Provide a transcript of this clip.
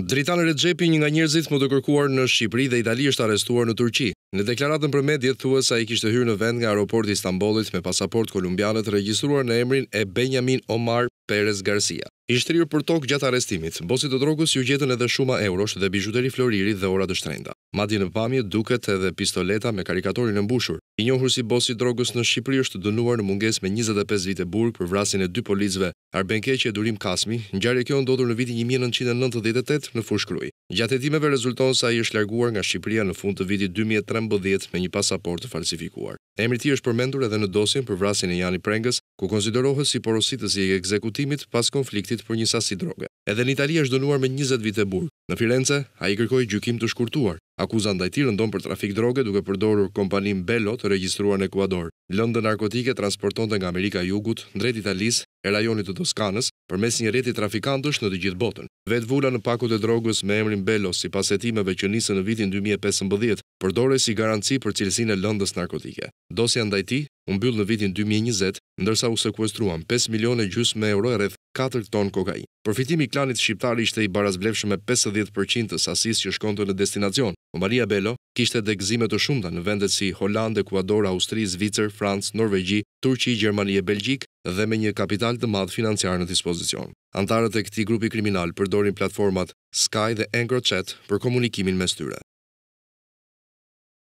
Dritan Recepi, një nga njerëzit më të kërkuar në Shqipëri dhe Itali është arestuar në Turqi. Në deklaratën për mediet thua sa i kishtë hyrë në vend nga aeroporti Istanbulit me pasaport të registruar në emrin e Benjamin Omar Perez Garcia. I shtrirë për tokë gjatë arestimit, bosit të drogës ju gjetën edhe shuma eurosh dhe bijuteri floriri dhe ora dështrenda. Madi në pamje duket edhe pistoleta me karikatorin e mbushur. I njohur si bosi i drogës në Shqipëri është dënuar në mungesë me 25 vite burg për vrasjen e dy policëve, Arben Keqe e Durim Kasmi, ngjarje kjo ndodhur në vitin 1998 në Fushkruj. Gjatë hetimeve rezulton se ai është larguar nga Shqipëria në fund të vitit 2013 me një pasaportë të falsifikuar. Emri i tij është përmendur edhe në dosjen për vrasjen e Jani Prengës, ku konsiderohet si porositës i ekzekutimit pas konfliktit për një sasi droge. Edhe në Itali është dënuar me 20 vite burg. Në Firenze, ai kërkoi gjykim të shkurtuar. Akuza ndaj tij rëndon për trafik droge duke përdorur kompanim Bello të regjistruar në Ekuador. Lëndë narkotike transportonte nga Amerika Jugut drejt Italisë e rajonit të Toskanës përmes një reti trafikantësh në të gjithë botën. Vet vula në pakut e drogës me emrin Bello sipas hetimeve që nisën në vitin 2015, përdore si garanci për cilësinë e lëndës narkotike. Dosja ndaj tij u mbyll në vitin 2020, ndërsa u sekuestruan 5 milionë gjysmë euro rreth 4 ton kokain. Përfitimi i klanit shqiptar ishte i barazblefshëm me 50% të sasisë që shkonte në destinacion. Maria Bello kishte edhe gëzime të shumta në vendet si Holandë, Ekuador, Austri, Zvicër, Francë, Norvegji, Turqi, Gjermani e Belgjik dhe me një kapital të madh financiar në dispozicion. Antarët e këtij grupi kriminal përdorin platformat Sky dhe Anchor Chat për komunikimin mes tyre.